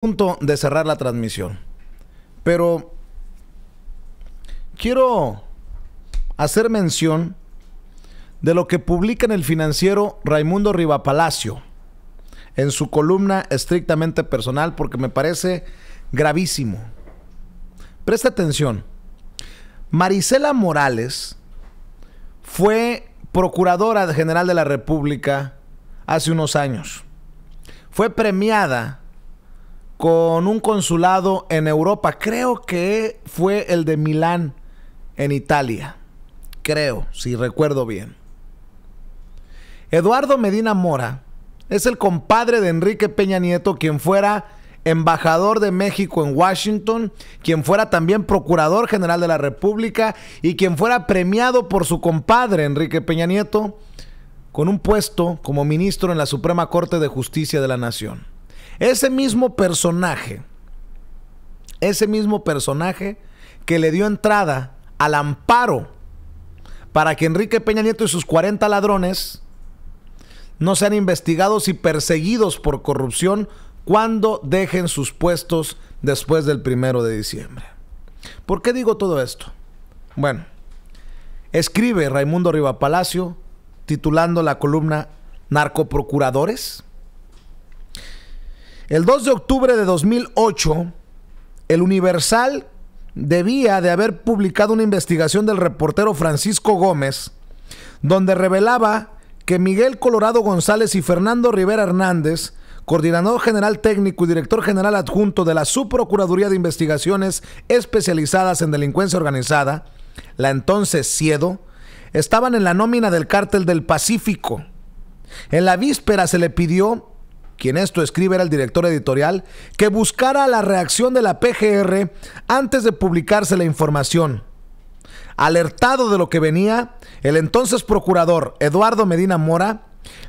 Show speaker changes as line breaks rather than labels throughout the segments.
punto de cerrar la transmisión. Pero quiero hacer mención de lo que publica en el financiero Raimundo Rivapalacio en su columna estrictamente personal porque me parece gravísimo. Presta atención. Marisela Morales fue procuradora general de la República hace unos años. Fue premiada con un consulado en Europa. Creo que fue el de Milán, en Italia. Creo, si recuerdo bien. Eduardo Medina Mora es el compadre de Enrique Peña Nieto, quien fuera embajador de México en Washington, quien fuera también procurador general de la República y quien fuera premiado por su compadre Enrique Peña Nieto con un puesto como ministro en la Suprema Corte de Justicia de la Nación. Ese mismo personaje, ese mismo personaje que le dio entrada al amparo para que Enrique Peña Nieto y sus 40 ladrones no sean investigados y perseguidos por corrupción cuando dejen sus puestos después del primero de diciembre. ¿Por qué digo todo esto? Bueno, escribe Raimundo Riva Palacio titulando la columna Narcoprocuradores el 2 de octubre de 2008, el Universal debía de haber publicado una investigación del reportero Francisco Gómez, donde revelaba que Miguel Colorado González y Fernando Rivera Hernández, coordinador general técnico y director general adjunto de la Subprocuraduría de Investigaciones Especializadas en Delincuencia Organizada, la entonces CIEDO, estaban en la nómina del cártel del Pacífico. En la víspera se le pidió quien esto escribe era el director editorial, que buscara la reacción de la PGR antes de publicarse la información. Alertado de lo que venía, el entonces procurador Eduardo Medina Mora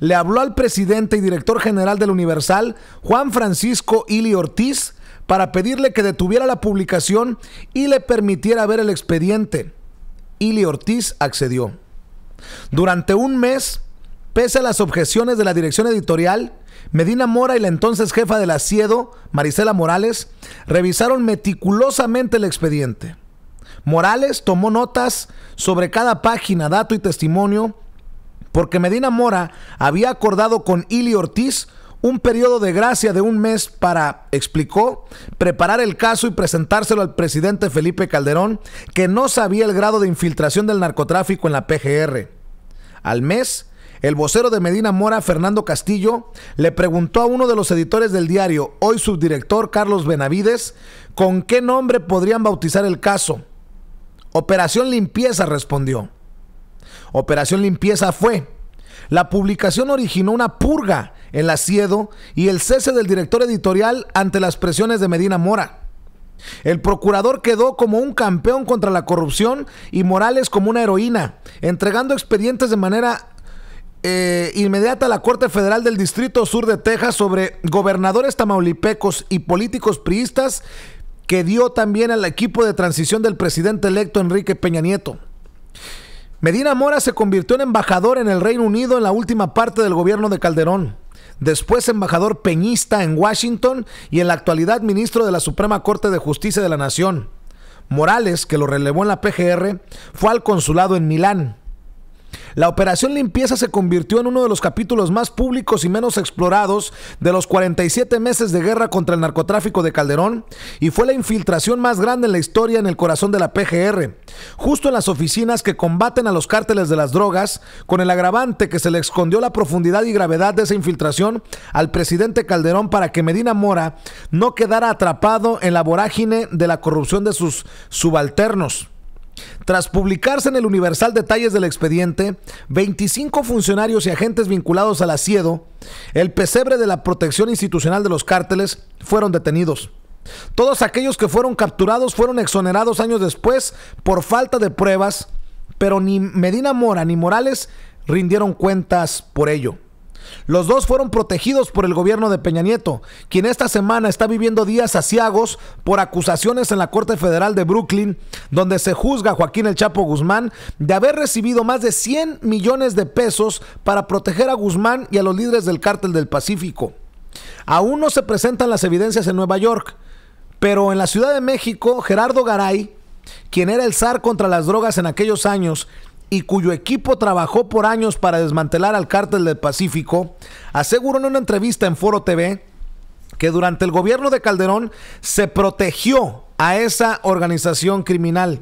le habló al presidente y director general del Universal, Juan Francisco Ili Ortiz, para pedirle que detuviera la publicación y le permitiera ver el expediente. Ili Ortiz accedió. Durante un mes, Pese a las objeciones de la dirección editorial, Medina Mora y la entonces jefa del asiedo, Marisela Morales, revisaron meticulosamente el expediente. Morales tomó notas sobre cada página, dato y testimonio, porque Medina Mora había acordado con Ili Ortiz un periodo de gracia de un mes para, explicó, preparar el caso y presentárselo al presidente Felipe Calderón, que no sabía el grado de infiltración del narcotráfico en la PGR. Al mes, el vocero de Medina Mora, Fernando Castillo, le preguntó a uno de los editores del diario, hoy subdirector Carlos Benavides, con qué nombre podrían bautizar el caso. Operación Limpieza respondió. Operación Limpieza fue. La publicación originó una purga en la Siedo y el cese del director editorial ante las presiones de Medina Mora. El procurador quedó como un campeón contra la corrupción y Morales como una heroína, entregando expedientes de manera eh, inmediata a la Corte Federal del Distrito Sur de Texas sobre gobernadores tamaulipecos y políticos priistas que dio también al equipo de transición del presidente electo Enrique Peña Nieto. Medina Mora se convirtió en embajador en el Reino Unido en la última parte del gobierno de Calderón, después embajador peñista en Washington y en la actualidad ministro de la Suprema Corte de Justicia de la Nación. Morales, que lo relevó en la PGR, fue al consulado en Milán. La operación limpieza se convirtió en uno de los capítulos más públicos y menos explorados de los 47 meses de guerra contra el narcotráfico de Calderón y fue la infiltración más grande en la historia en el corazón de la PGR, justo en las oficinas que combaten a los cárteles de las drogas, con el agravante que se le escondió la profundidad y gravedad de esa infiltración al presidente Calderón para que Medina Mora no quedara atrapado en la vorágine de la corrupción de sus subalternos. Tras publicarse en el Universal detalles del expediente, 25 funcionarios y agentes vinculados al ASIEDO, el pesebre de la protección institucional de los cárteles, fueron detenidos. Todos aquellos que fueron capturados fueron exonerados años después por falta de pruebas, pero ni Medina Mora ni Morales rindieron cuentas por ello. Los dos fueron protegidos por el gobierno de Peña Nieto, quien esta semana está viviendo días aciagos por acusaciones en la Corte Federal de Brooklyn, donde se juzga a Joaquín El Chapo Guzmán de haber recibido más de 100 millones de pesos para proteger a Guzmán y a los líderes del cártel del Pacífico. Aún no se presentan las evidencias en Nueva York, pero en la Ciudad de México, Gerardo Garay, quien era el zar contra las drogas en aquellos años, y cuyo equipo trabajó por años para desmantelar al cártel del Pacífico, aseguró en una entrevista en Foro TV que durante el gobierno de Calderón se protegió a esa organización criminal.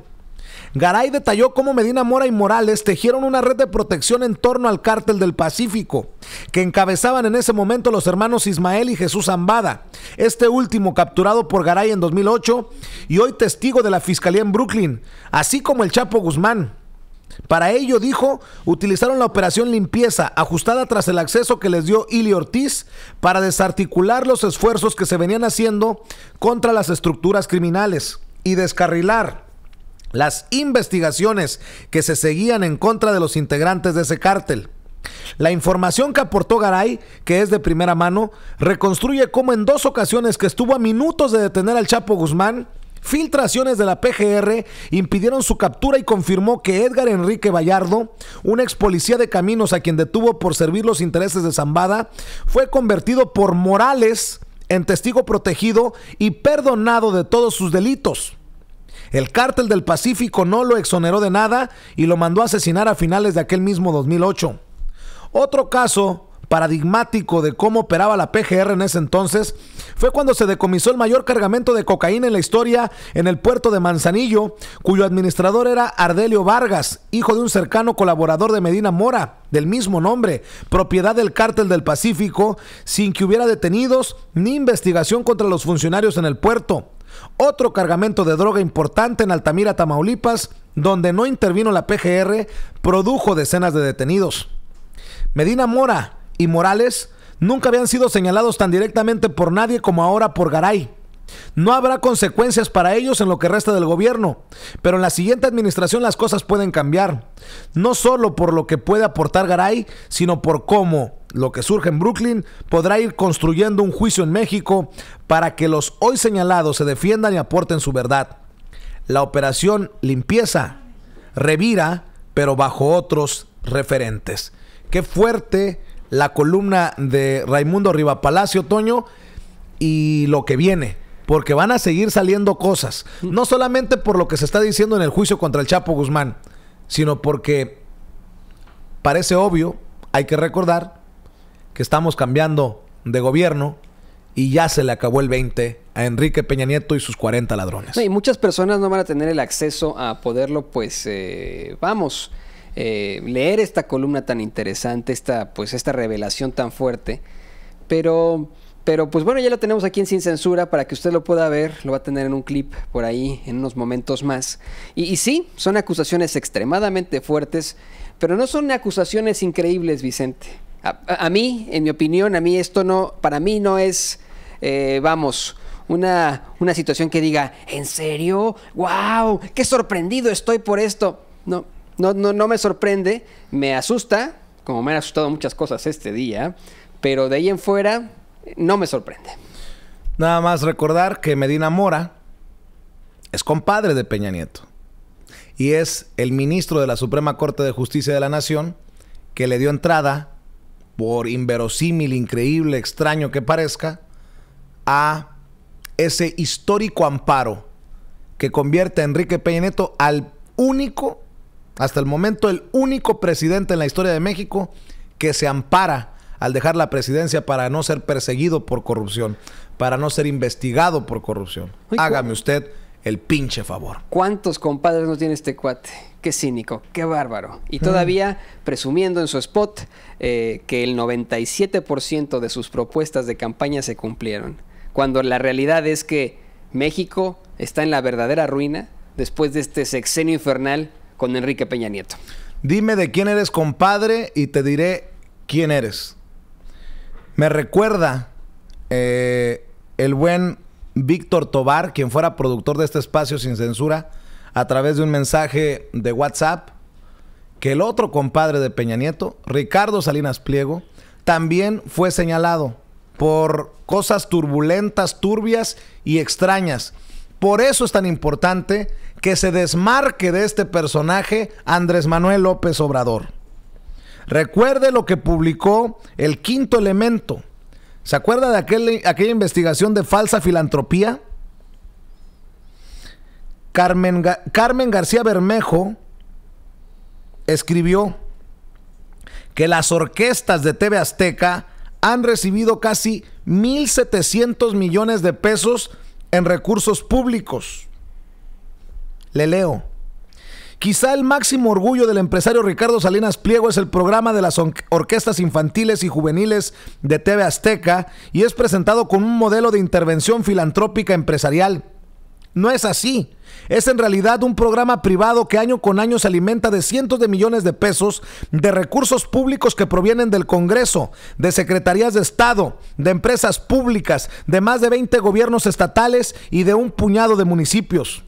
Garay detalló cómo Medina Mora y Morales tejieron una red de protección en torno al cártel del Pacífico, que encabezaban en ese momento los hermanos Ismael y Jesús Zambada, este último capturado por Garay en 2008 y hoy testigo de la Fiscalía en Brooklyn, así como el Chapo Guzmán. Para ello, dijo, utilizaron la operación limpieza, ajustada tras el acceso que les dio Ili Ortiz, para desarticular los esfuerzos que se venían haciendo contra las estructuras criminales y descarrilar las investigaciones que se seguían en contra de los integrantes de ese cártel. La información que aportó Garay, que es de primera mano, reconstruye cómo en dos ocasiones que estuvo a minutos de detener al Chapo Guzmán, Filtraciones de la PGR impidieron su captura y confirmó que Edgar Enrique Vallardo, un ex policía de caminos a quien detuvo por servir los intereses de Zambada, fue convertido por Morales en testigo protegido y perdonado de todos sus delitos. El cártel del Pacífico no lo exoneró de nada y lo mandó a asesinar a finales de aquel mismo 2008. Otro caso paradigmático de cómo operaba la PGR en ese entonces, fue cuando se decomisó el mayor cargamento de cocaína en la historia en el puerto de Manzanillo, cuyo administrador era Ardelio Vargas, hijo de un cercano colaborador de Medina Mora, del mismo nombre, propiedad del cártel del Pacífico, sin que hubiera detenidos ni investigación contra los funcionarios en el puerto. Otro cargamento de droga importante en Altamira, Tamaulipas, donde no intervino la PGR, produjo decenas de detenidos. Medina Mora y Morales nunca habían sido señalados tan directamente por nadie como ahora por Garay. No habrá consecuencias para ellos en lo que resta del gobierno, pero en la siguiente administración las cosas pueden cambiar, no solo por lo que puede aportar Garay, sino por cómo lo que surge en Brooklyn podrá ir construyendo un juicio en México para que los hoy señalados se defiendan y aporten su verdad. La operación limpieza revira, pero bajo otros referentes. Qué fuerte la columna de Raimundo Riva Palacio, Toño, y lo que viene. Porque van a seguir saliendo cosas. No solamente por lo que se está diciendo en el juicio contra el Chapo Guzmán, sino porque parece obvio, hay que recordar, que estamos cambiando de gobierno y ya se le acabó el 20 a Enrique Peña Nieto y sus 40 ladrones.
y muchas personas no van a tener el acceso a poderlo, pues, eh, vamos, eh, leer esta columna tan interesante, esta, pues, esta revelación tan fuerte. Pero, pero pues bueno, ya lo tenemos aquí en Sin Censura para que usted lo pueda ver. Lo va a tener en un clip por ahí en unos momentos más. Y, sí, son acusaciones extremadamente fuertes, pero no son acusaciones increíbles, Vicente. A, mí, en mi opinión, a mí esto no, para mí no es, eh, vamos, una, una situación que diga, ¿en serio? ¡Wow! ¡Qué sorprendido estoy por esto! No, no, me sorprende, me asusta, como me han asustado muchas cosas este día, pero de ahí en fuera no me sorprende.
Nada más recordar que Medina Mora es compadre de Peña Nieto y es el ministro de la Suprema Corte de Justicia de la Nación que le dio entrada, por inverosímil, increíble, extraño que parezca, a ese histórico amparo que convierte a Enrique Peña Nieto al único hasta el momento, el único presidente en la historia de México que se ampara al dejar la presidencia para no ser perseguido por corrupción, para no ser investigado por corrupción. Hágame usted el pinche favor.
¿Cuántos compadres no tiene este cuate? Qué cínico, qué bárbaro. Y mm. todavía presumiendo en su spot eh, que el 97% de sus propuestas de campaña se cumplieron, cuando la realidad es que México está en la verdadera ruina después de este sexenio infernal con Enrique Peña Nieto.
Dime de quién eres compadre y te diré quién eres. Me recuerda eh, el buen Víctor Tobar, quien fuera productor de este espacio sin censura, a través de un mensaje de WhatsApp, que el otro compadre de Peña Nieto, Ricardo Salinas Pliego, también fue señalado por cosas turbulentas, turbias y extrañas. Por eso es tan importante que se desmarque de este personaje Andrés Manuel López Obrador. Recuerde lo que publicó el quinto elemento. ¿Se acuerda de aquella investigación de falsa filantropía? Carmen, Carmen García Bermejo escribió que las orquestas de TV Azteca han recibido casi 1.700 millones de pesos en recursos públicos. Le leo. Quizá el máximo orgullo del empresario Ricardo Salinas Pliego es el programa de las orquestas infantiles y juveniles de TV Azteca y es presentado con un modelo de intervención filantrópica empresarial. No es así. Es en realidad un programa privado que año con año se alimenta de cientos de millones de pesos de recursos públicos que provienen del Congreso, de secretarías de Estado, de empresas públicas, de más de 20 gobiernos estatales y de un puñado de municipios.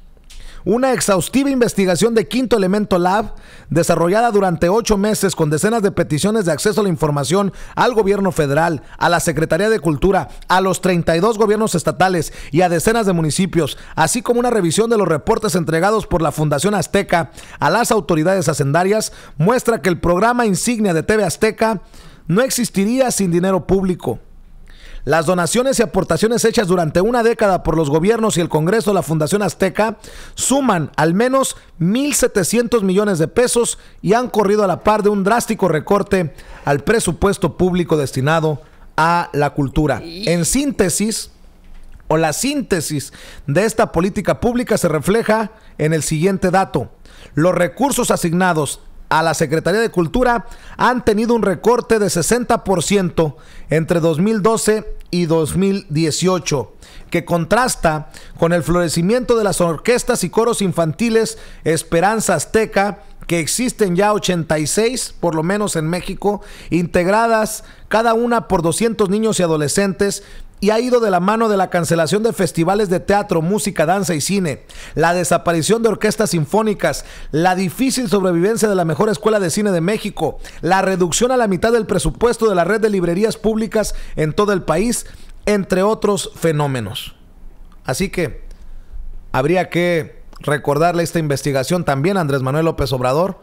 Una exhaustiva investigación de Quinto Elemento Lab, desarrollada durante ocho meses con decenas de peticiones de acceso a la información al gobierno federal, a la Secretaría de Cultura, a los 32 gobiernos estatales y a decenas de municipios, así como una revisión de los reportes entregados por la Fundación Azteca a las autoridades hacendarias, muestra que el programa insignia de TV Azteca no existiría sin dinero público. Las donaciones y aportaciones hechas durante una década por los gobiernos y el Congreso de la Fundación Azteca suman al menos 1.700 millones de pesos y han corrido a la par de un drástico recorte al presupuesto público destinado a la cultura. En síntesis, o la síntesis de esta política pública se refleja en el siguiente dato. Los recursos asignados a la Secretaría de Cultura han tenido un recorte de 60% entre 2012 y 2018, que contrasta con el florecimiento de las orquestas y coros infantiles Esperanza Azteca, que existen ya 86, por lo menos en México, integradas cada una por 200 niños y adolescentes y ha ido de la mano de la cancelación de festivales de teatro, música, danza y cine, la desaparición de orquestas sinfónicas, la difícil sobrevivencia de la mejor escuela de cine de México, la reducción a la mitad del presupuesto de la red de librerías públicas en todo el país, entre otros fenómenos. Así que habría que recordarle esta investigación también a Andrés Manuel López Obrador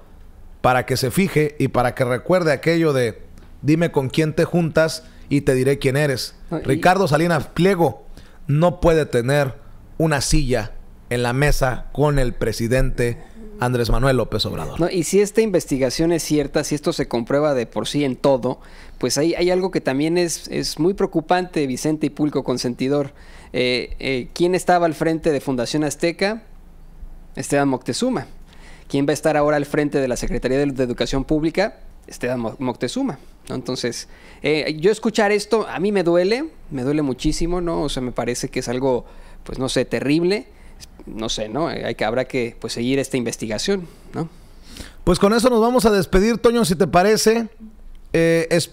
para que se fije y para que recuerde aquello de dime con quién te juntas y te diré quién eres. Ricardo Salinas Pliego no puede tener una silla en la mesa con el presidente Andrés Manuel López
Obrador. y si esta investigación es cierta, si esto se comprueba de por sí en todo, pues hay, hay algo que también es, es muy preocupante, Vicente y Pulco Consentidor. Eh, eh, ¿Quién estaba al frente de Fundación Azteca? Esteban Moctezuma. ¿Quién va a estar ahora al frente de la Secretaría de Educación Pública? Esteban Moctezuma. Entonces, eh, yo escuchar esto, a mí me duele, me duele muchísimo, ¿no? O sea, me parece que es algo, pues no sé, terrible. No sé, ¿no? Eh, hay que, habrá que pues, seguir esta investigación, ¿no?
Pues con eso nos vamos a despedir, Toño, si te parece. Eh,